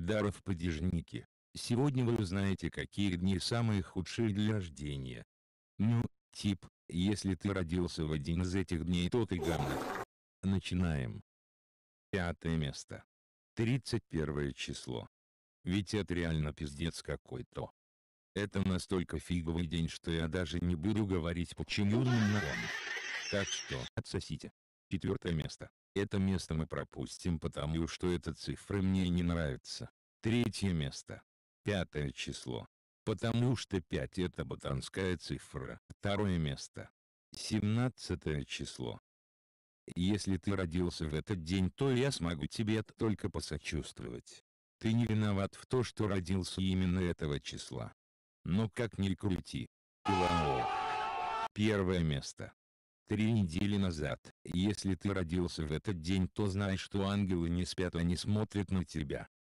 Даров подежники. Сегодня вы узнаете, какие дни самые худшие для рождения. Ну, тип, если ты родился в один из этих дней, то ты говнок. Начинаем. Пятое место. 31 число. Ведь это реально пиздец какой-то. Это настолько фиговый день, что я даже не буду говорить почему именно он. Так что, отсосите. Четвертое место. Это место мы пропустим потому, что эта цифра мне не нравится. Третье место. Пятое число. Потому что 5 это ботанская цифра. Второе место. семнадцатое число. Если ты родился в этот день, то я смогу тебе только посочувствовать. Ты не виноват в том, что родился именно этого числа. Но как ни крути. Илао. Первое место. Три недели назад, если ты родился в этот день, то знай, что ангелы не спят, они смотрят на тебя.